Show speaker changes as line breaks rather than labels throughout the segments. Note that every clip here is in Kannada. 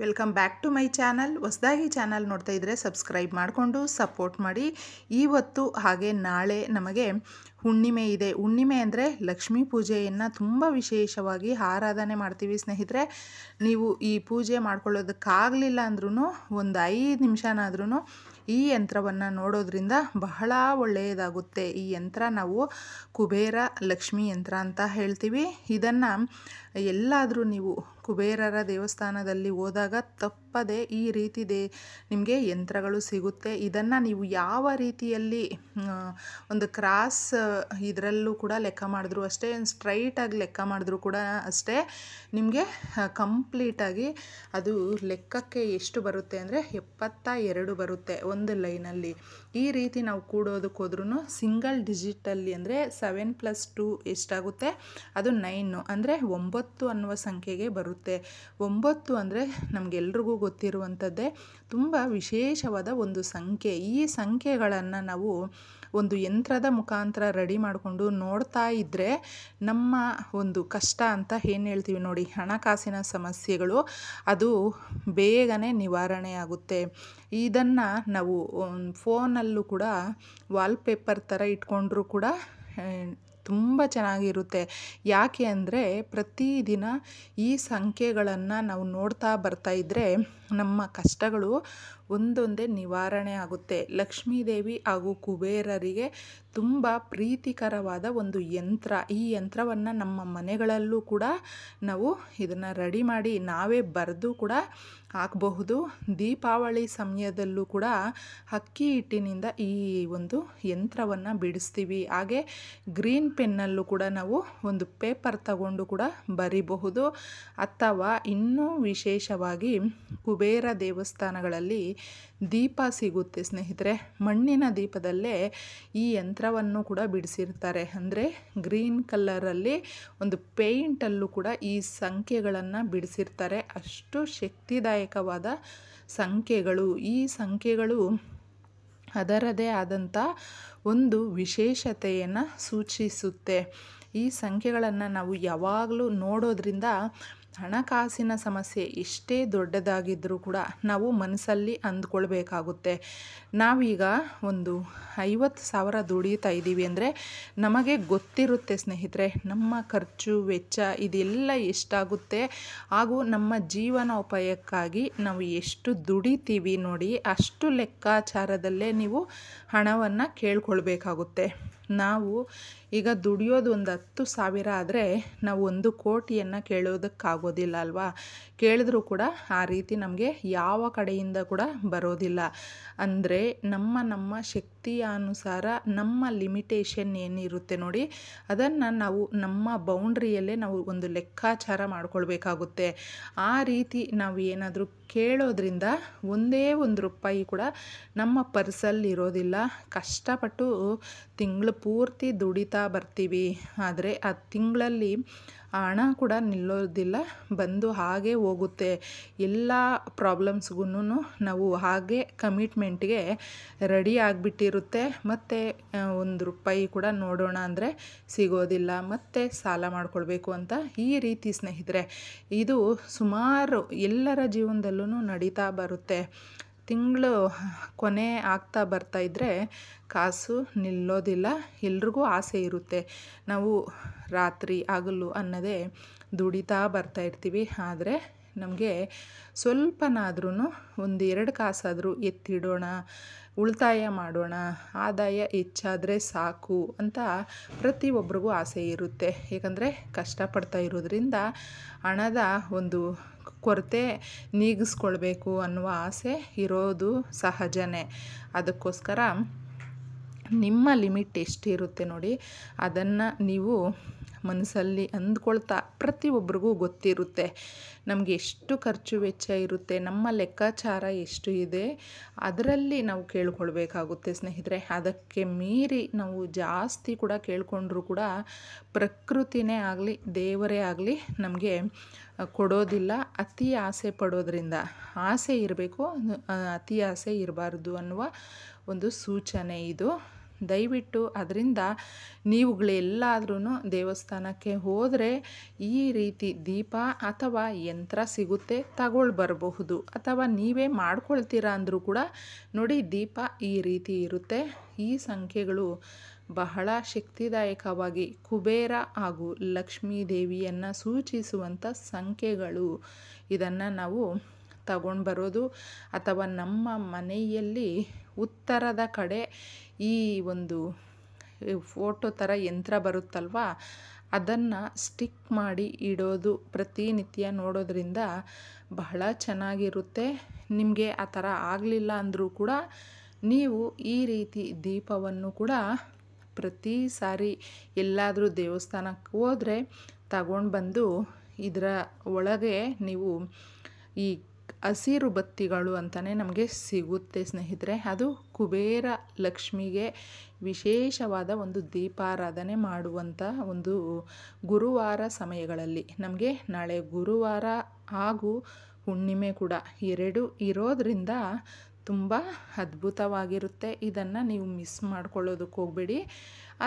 welcome back to my channel ಹೊಸದಾಗಿ ಚಾನಲ್ ನೋಡ್ತಾ ಇದ್ದರೆ ಸಬ್ಸ್ಕ್ರೈಬ್ ಮಾಡಿಕೊಂಡು ಸಪೋರ್ಟ್ ಮಾಡಿ ಇವತ್ತು ಹಾಗೆ ನಾಳೆ ನಮಗೆ ಹುಣ್ಣಿಮೆ ಇದೆ ಹುಣ್ಣಿಮೆ ಅಂದರೆ ಲಕ್ಷ್ಮೀ ಪೂಜೆಯನ್ನು ತುಂಬ ವಿಶೇಷವಾಗಿ ಆರಾಧನೆ ಮಾಡ್ತೀವಿ ಸ್ನೇಹಿತರೆ ನೀವು ಈ ಪೂಜೆ ಮಾಡ್ಕೊಳ್ಳೋದಕ್ಕಾಗಲಿಲ್ಲ ಅಂದ್ರೂ ಒಂದು ಐದು ನಿಮಿಷನಾದ್ರೂ ಈ ಯಂತ್ರವನ್ನು ನೋಡೋದ್ರಿಂದ ಬಹಳ ಒಳ್ಳೆಯದಾಗುತ್ತೆ ಈ ಯಂತ್ರ ನಾವು ಕುಬೇರ ಲಕ್ಷ್ಮೀ ಯಂತ್ರ ಅಂತ ಹೇಳ್ತೀವಿ ಇದನ್ನು ಎಲ್ಲಾದರೂ ನೀವು ಕುಬೇರರ ದೇವಸ್ಥಾನದಲ್ಲಿ ಹೋದಾಗ ತಪ್ಪದೆ ಈ ರೀತಿ ದೇ ನಿಮಗೆ ಯಂತ್ರಗಳು ಸಿಗುತ್ತೆ ಇದನ್ನು ನೀವು ಯಾವ ರೀತಿಯಲ್ಲಿ ಒಂದು ಕ್ರಾಸ್ ಇದರಲ್ಲೂ ಕೂಡ ಲೆಕ್ಕ ಮಾಡಿದ್ರು ಅಷ್ಟೇ ಸ್ಟ್ರೈಟಾಗಿ ಲೆಕ್ಕ ಮಾಡಿದ್ರು ಕೂಡ ಅಷ್ಟೇ ನಿಮಗೆ ಕಂಪ್ಲೀಟಾಗಿ ಅದು ಲೆಕ್ಕಕ್ಕೆ ಎಷ್ಟು ಬರುತ್ತೆ ಅಂದರೆ ಎಪ್ಪತ್ತ ಎರಡು ಬರುತ್ತೆ ಒಂದು ಲೈನಲ್ಲಿ ಈ ರೀತಿ ನಾವು ಕೂಡೋದಕ್ಕೆ ಹೋದ್ರೂ ಸಿಂಗಲ್ ಡಿಜಿಟಲ್ಲಿ ಅಂದರೆ ಸೆವೆನ್ ಪ್ಲಸ್ ಟು ಎಷ್ಟಾಗುತ್ತೆ ಅದು ನೈನು ಅಂದರೆ ಒಂಬತ್ತು ಅನ್ನುವ ಸಂಖ್ಯೆಗೆ ಬರುತ್ತೆ ಒಂಬತ್ತು ಅಂದರೆ ನಮಗೆಲ್ರಿಗೂ ಗೊತ್ತಿರುವಂಥದ್ದೇ ತುಂಬ ವಿಶೇಷವಾದ ಒಂದು ಸಂಖ್ಯೆ ಈ ಸಂಖ್ಯೆಗಳನ್ನು ನಾವು ಒಂದು ಯಂತ್ರದ ಮುಖಾಂತರ ರೆಡಿ ಮಾಡಿಕೊಂಡು ನೋಡ್ತಾ ಇದ್ದರೆ ನಮ್ಮ ಒಂದು ಕಷ್ಟ ಅಂತ ಏನು ಹೇಳ್ತೀವಿ ನೋಡಿ ಹಣಕಾಸಿನ ಸಮಸ್ಯೆಗಳು ಅದು ಬೇಗನೆ ನಿವಾರಣೆ ಆಗುತ್ತೆ ಇದನ್ನು ನಾವು ಫೋನಲ್ಲೂ ಕೂಡ ವಾಲ್ಪೇಪರ್ ಥರ ಇಟ್ಕೊಂಡ್ರೂ ಕೂಡ ತುಂಬ ಚೆನ್ನಾಗಿರುತ್ತೆ ಯಾಕೆ ಅಂದರೆ ಪ್ರತಿದಿನ ಈ ಸಂಖ್ಯೆಗಳನ್ನು ನಾವು ನೋಡ್ತಾ ಬರ್ತಾ ಇದ್ದರೆ ನಮ್ಮ ಕಷ್ಟಗಳು ಒಂದೊಂದೇ ನಿವಾರಣೆ ಆಗುತ್ತೆ ಲಕ್ಷ್ಮೀದೇವಿ ಹಾಗೂ ಕುಬೇರರಿಗೆ ತುಂಬ ಪ್ರೀತಿಕರವಾದ ಒಂದು ಯಂತ್ರ ಈ ಯಂತ್ರವನ್ನು ನಮ್ಮ ಮನೆಗಳಲ್ಲೂ ಕೂಡ ನಾವು ಇದನ್ನು ರೆಡಿ ಮಾಡಿ ನಾವೇ ಬರೆದು ಕೂಡ ಹಾಕಬಹುದು ದೀಪಾವಳಿ ಸಮಯದಲ್ಲೂ ಕೂಡ ಅಕ್ಕಿ ಹಿಟ್ಟಿನಿಂದ ಈ ಒಂದು ಯಂತ್ರವನ್ನು ಬಿಡಿಸ್ತೀವಿ ಹಾಗೆ ಗ್ರೀನ್ ಪೆನ್ನಲ್ಲೂ ಕೂಡ ನಾವು ಒಂದು ಪೇಪರ್ ತಗೊಂಡು ಕೂಡ ಬರಿಬಹುದು ಅಥವಾ ಇನ್ನೂ ವಿಶೇಷವಾಗಿ ಕುಬೇರ ದೇವಸ್ಥಾನಗಳಲ್ಲಿ ದೀಪ ಸಿಗುತ್ತೆ ಸ್ನೇಹಿತರೆ ಮಣ್ಣಿನ ದೀಪದಲ್ಲೇ ಈ ಯಂತ್ರವನ್ನು ಕೂಡ ಬಿಡಿಸಿರ್ತಾರೆ ಅಂದರೆ ಗ್ರೀನ್ ಕಲ್ಲರಲ್ಲಿ ಒಂದು ಪೇಂಟಲ್ಲೂ ಕೂಡ ಈ ಸಂಖ್ಯೆಗಳನ್ನು ಬಿಡಿಸಿರ್ತಾರೆ ಅಷ್ಟು ಶಕ್ತಿದಾಯಕವಾದ ಸಂಖ್ಯೆಗಳು ಈ ಸಂಖ್ಯೆಗಳು ಅದರದೇ ಆದಂಥ ಒಂದು ವಿಶೇಷತೆಯನ್ನು ಸೂಚಿಸುತ್ತೆ ಈ ಸಂಖ್ಯೆಗಳನ್ನು ನಾವು ಯಾವಾಗಲೂ ನೋಡೋದ್ರಿಂದ ಹಣಕಾಸಿನ ಸಮಸ್ಯೆ ಎಷ್ಟೇ ದೊಡ್ಡದಾಗಿದ್ದರೂ ಕೂಡ ನಾವು ಮನಸ್ಸಲ್ಲಿ ಅಂದ್ಕೊಳ್ಬೇಕಾಗುತ್ತೆ ನಾವೀಗ ಒಂದು ಐವತ್ತು ಸಾವಿರ ದುಡೀತಾ ಇದ್ದೀವಿ ಅಂದರೆ ನಮಗೆ ಗೊತ್ತಿರುತ್ತೆ ಸ್ನೇಹಿತರೆ ನಮ್ಮ ಖರ್ಚು ವೆಚ್ಚ ಇದೆಲ್ಲ ಎಷ್ಟಾಗುತ್ತೆ ಹಾಗೂ ನಮ್ಮ ಜೀವನೋಪಾಯಕ್ಕಾಗಿ ನಾವು ಎಷ್ಟು ದುಡಿತೀವಿ ನೋಡಿ ಅಷ್ಟು ಲೆಕ್ಕಾಚಾರದಲ್ಲೇ ನೀವು ಹಣವನ್ನು ಕೇಳ್ಕೊಳ್ಬೇಕಾಗುತ್ತೆ ನಾವು ಈಗ ದುಡಿಯೋದು ಒಂದು ಹತ್ತು ಸಾವಿರ ಆದರೆ ನಾವು ಒಂದು ಕೋಟಿಯನ್ನು ಕೇಳೋದಕ್ಕಾಗೋದಿಲ್ಲ ಅಲ್ವಾ ಕೇಳಿದ್ರೂ ಕೂಡ ಆ ರೀತಿ ನಮಗೆ ಯಾವ ಕಡೆಯಿಂದ ಕೂಡ ಬರೋದಿಲ್ಲ ಅಂದರೆ ನಮ್ಮ ನಮ್ಮ ಶಕ್ತಿಯ ಅನುಸಾರ ನಮ್ಮ ಲಿಮಿಟೇಷನ್ ಏನಿರುತ್ತೆ ನೋಡಿ ಅದನ್ನು ನಾವು ನಮ್ಮ ಬೌಂಡ್ರಿಯಲ್ಲೇ ನಾವು ಒಂದು ಲೆಕ್ಕಾಚಾರ ಮಾಡಿಕೊಳ್ಬೇಕಾಗುತ್ತೆ ಆ ರೀತಿ ನಾವು ಏನಾದರೂ ಕೇಳೋದ್ರಿಂದ ಒಂದೇ ಒಂದು ರೂಪಾಯಿ ಕೂಡ ನಮ್ಮ ಪರ್ಸಲ್ಲಿ ಇರೋದಿಲ್ಲ ಕಷ್ಟಪಟ್ಟು ತಿಂಗಳು ಪೂರ್ತಿ ದುಡಿತ ಬರ್ತೀವಿ ಆದರೆ ಆ ತಿಂಗಳಲ್ಲಿ ಹಣ ಕೂಡ ನಿಲ್ಲೋದಿಲ್ಲ ಬಂದು ಹಾಗೆ ಹೋಗುತ್ತೆ ಎಲ್ಲ ಪ್ರಾಬ್ಲಮ್ಸ್ಗೂ ನಾವು ಹಾಗೆ ಕಮಿಟ್ಮೆಂಟ್ಗೆ ರೆಡಿ ಆಗಿಬಿಟ್ಟಿರುತ್ತೆ ಮತ್ತು ಒಂದು ರೂಪಾಯಿ ಕೂಡ ನೋಡೋಣ ಅಂದರೆ ಸಿಗೋದಿಲ್ಲ ಮತ್ತೆ ಸಾಲ ಮಾಡಿಕೊಳ್ಬೇಕು ಅಂತ ಈ ರೀತಿ ಸ್ನೇಹಿತರೆ ಇದು ಸುಮಾರು ಎಲ್ಲರ ಜೀವನದಲ್ಲೂ ನಡೀತಾ ಬರುತ್ತೆ ತಿಂಗಳು ಕೊನೆ ಆಗ್ತಾ ಬರ್ತಾ ಇದ್ದರೆ ಕಾಸು ನಿಲ್ಲೋದಿಲ್ಲ ಎಲ್ರಿಗೂ ಆಸೆ ಇರುತ್ತೆ ನಾವು ರಾತ್ರಿ ಆಗಲು ಅನ್ನೋದೇ ದುಡಿತಾ ಬರ್ತಾ ಇರ್ತೀವಿ ಆದರೆ ನಮಗೆ ಸ್ವಲ್ಪನಾದ್ರೂ ಒಂದು ಎರಡು ಕಾಸಾದರೂ ಎತ್ತಿಡೋಣ ಉಳಿತಾಯ ಮಾಡೋಣ ಆದಾಯ ಹೆಚ್ಚಾದರೆ ಸಾಕು ಅಂತ ಪ್ರತಿಯೊಬ್ಬರಿಗೂ ಆಸೆ ಇರುತ್ತೆ ಏಕೆಂದರೆ ಕಷ್ಟಪಡ್ತಾ ಇರೋದ್ರಿಂದ ಹಣದ ಒಂದು ಕೊರತೆ ನೀಗಿಸ್ಕೊಳ್ಬೇಕು ಅನ್ನುವ ಆಸೆ ಇರೋದು ಸಹಜನೇ ಅದಕ್ಕೋಸ್ಕರ ನಿಮ್ಮ ಲಿಮಿಟ್ ಎಷ್ಟಿರುತ್ತೆ ನೋಡಿ ಅದನ್ನು ನೀವು ಮನಸ್ಸಲ್ಲಿ ಅಂದ್ಕೊಳ್ತಾ ಪ್ರತಿಯೊಬ್ಬರಿಗೂ ಗೊತ್ತಿರುತ್ತೆ ನಮಗೆ ಎಷ್ಟು ಖರ್ಚು ವೆಚ್ಚ ಇರುತ್ತೆ ನಮ್ಮ ಲೆಕ್ಕಾಚಾರ ಎಷ್ಟು ಇದೆ ಅದರಲ್ಲಿ ನಾವು ಕೇಳ್ಕೊಳ್ಬೇಕಾಗುತ್ತೆ ಸ್ನೇಹಿತರೆ ಅದಕ್ಕೆ ಮೀರಿ ನಾವು ಜಾಸ್ತಿ ಕೂಡ ಕೇಳ್ಕೊಂಡ್ರೂ ಕೂಡ ಪ್ರಕೃತಿನೇ ಆಗಲಿ ದೇವರೇ ಆಗಲಿ ನಮಗೆ ಕೊಡೋದಿಲ್ಲ ಅತಿ ಆಸೆ ಪಡೋದ್ರಿಂದ ಆಸೆ ಇರಬೇಕು ಅತಿ ಆಸೆ ಇರಬಾರ್ದು ಅನ್ನುವ ಒಂದು ಸೂಚನೆ ಇದು ದಯವಿಟ್ಟು ಅದರಿಂದ ನೀವುಗಳೆಲ್ಲಾದ್ರೂ ದೇವಸ್ಥಾನಕ್ಕೆ ಹೋದರೆ ಈ ರೀತಿ ದೀಪ ಅಥವಾ ಯಂತ್ರ ಸಿಗುತ್ತೆ ತಗೊಳ್ಬರಬಹುದು ಅಥವಾ ನೀವೇ ಮಾಡ್ಕೊಳ್ತೀರಾ ಅಂದರೂ ಕೂಡ ನೋಡಿ ದೀಪ ಈ ರೀತಿ ಇರುತ್ತೆ ಈ ಸಂಖ್ಯೆಗಳು ಬಹಳ ಶಕ್ತಿದಾಯಕವಾಗಿ ಕುಬೇರ ಹಾಗೂ ಲಕ್ಷ್ಮೀ ದೇವಿಯನ್ನು ಸೂಚಿಸುವಂಥ ಸಂಖ್ಯೆಗಳು ಇದನ್ನು ನಾವು ತಗೊಂಡು ಬರೋದು ಅಥವಾ ನಮ್ಮ ಮನೆಯಲ್ಲಿ ಉತ್ತರದ ಕಡೆ ಈ ಒಂದು ಫೋಟೋ ಥರ ಯಂತ್ರ ಬರುತ್ತಲ್ವ ಅದನ್ನು ಸ್ಟಿಕ್ ಮಾಡಿ ಇಡೋದು ಪ್ರತಿನಿತ್ಯ ನೋಡೋದ್ರಿಂದ ಬಹಳ ಚೆನ್ನಾಗಿರುತ್ತೆ ನಿಮಗೆ ಆ ಥರ ಆಗಲಿಲ್ಲ ಅಂದರೂ ಕೂಡ ನೀವು ಈ ರೀತಿ ದೀಪವನ್ನು ಕೂಡ ಪ್ರತಿ ಸಾರಿ ಎಲ್ಲಾದರೂ ದೇವಸ್ಥಾನಕ್ಕೆ ಹೋದರೆ ತಗೊಂಡು ಬಂದು ಇದರ ಒಳಗೆ ನೀವು ಈ ಹಸಿರು ಬತ್ತಿಗಳು ಅಂತಲೇ ನಮಗೆ ಸಿಗುತ್ತೆ ಸ್ನೇಹಿತರೆ ಅದು ಕುಬೇರ ಲಕ್ಷ್ಮಿಗೆ ವಿಶೇಷವಾದ ಒಂದು ದೀಪಾರಾಧನೆ ಮಾಡುವಂಥ ಒಂದು ಗುರುವಾರ ಸಮಯಗಳಲ್ಲಿ ನಮಗೆ ನಾಳೆ ಗುರುವಾರ ಹಾಗೂ ಹುಣ್ಣಿಮೆ ಕೂಡ ಎರಡು ಇರೋದರಿಂದ ತುಂಬ ಅದ್ಭುತವಾಗಿರುತ್ತೆ ಇದನ್ನು ನೀವು ಮಿಸ್ ಮಾಡ್ಕೊಳ್ಳೋದಕ್ಕೆ ಹೋಗಬೇಡಿ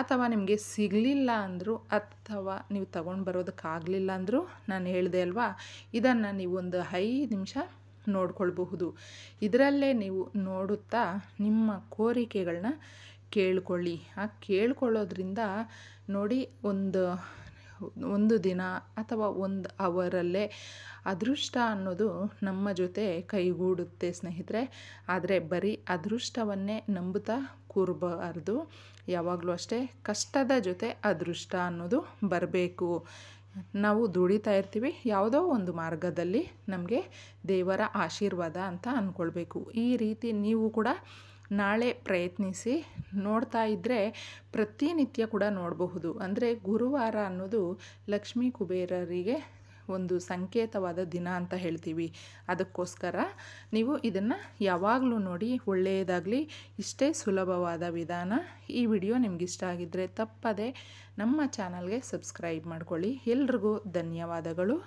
ಅಥವಾ ನಿಮಗೆ ಸಿಗಲಿಲ್ಲ ಅಂದರೂ ಅಥವಾ ನೀವು ತೊಗೊಂಡು ಬರೋದಕ್ಕಾಗಲಿಲ್ಲ ಅಂದರೂ ನಾನು ಹೇಳಿದೆ ಅಲ್ವಾ ಇದನ್ನು ನೀವು ಒಂದು ಐದು ನಿಮಿಷ ನೋಡ್ಕೊಳ್ಬಹುದು ಇದರಲ್ಲೇ ನೀವು ನೋಡುತ್ತಾ ನಿಮ್ಮ ಕೋರಿಕೆಗಳನ್ನ ಕೇಳ್ಕೊಳ್ಳಿ ಆ ಕೇಳ್ಕೊಳ್ಳೋದ್ರಿಂದ ನೋಡಿ ಒಂದು ಒಂದು ದಿನ ಅಥವಾ ಒಂದು ಅವರಲ್ಲೇ ಅದೃಷ್ಟ ಅನ್ನೋದು ನಮ್ಮ ಜೊತೆ ಕೈಗೂಡುತ್ತೆ ಸ್ನೇಹಿತರೆ ಆದರೆ ಬರೀ ಅದೃಷ್ಟವನ್ನೇ ನಂಬುತ್ತಾ ಕೂರಬಾರ್ದು ಯಾವಾಗಲೂ ಅಷ್ಟೇ ಕಷ್ಟದ ಜೊತೆ ಅದೃಷ್ಟ ಅನ್ನೋದು ಬರಬೇಕು ನಾವು ದುಡಿತಾ ಇರ್ತೀವಿ ಯಾವುದೋ ಒಂದು ಮಾರ್ಗದಲ್ಲಿ ನಮಗೆ ದೇವರ ಆಶೀರ್ವಾದ ಅಂತ ಅಂದ್ಕೊಳ್ಬೇಕು ಈ ರೀತಿ ನೀವು ಕೂಡ ನಾಳೆ ಪ್ರಯತ್ನಿಸಿ ನೋಡ್ತಾ ಇದ್ದರೆ ಪ್ರತಿನಿತ್ಯ ಕೂಡ ನೋಡಬಹುದು ಅಂದರೆ ಗುರುವಾರ ಅನ್ನೋದು ಲಕ್ಷ್ಮೀ ಕುಬೇರರಿಗೆ ಒಂದು ಸಂಕೇತವಾದ ದಿನ ಅಂತ ಹೇಳ್ತೀವಿ ಅದಕ್ಕೋಸ್ಕರ ನೀವು ಇದನ್ನು ಯಾವಾಗಲೂ ನೋಡಿ ಒಳ್ಳೆಯದಾಗಲಿ ಇಷ್ಟೇ ಸುಲಭವಾದ ವಿಧಾನ ಈ ವಿಡಿಯೋ ನಿಮಗಿಷ್ಟ ಆಗಿದ್ದರೆ ತಪ್ಪದೆ ನಮ್ಮ ಚಾನಲ್ಗೆ ಸಬ್ಸ್ಕ್ರೈಬ್ ಮಾಡ್ಕೊಳ್ಳಿ ಎಲ್ರಿಗೂ ಧನ್ಯವಾದಗಳು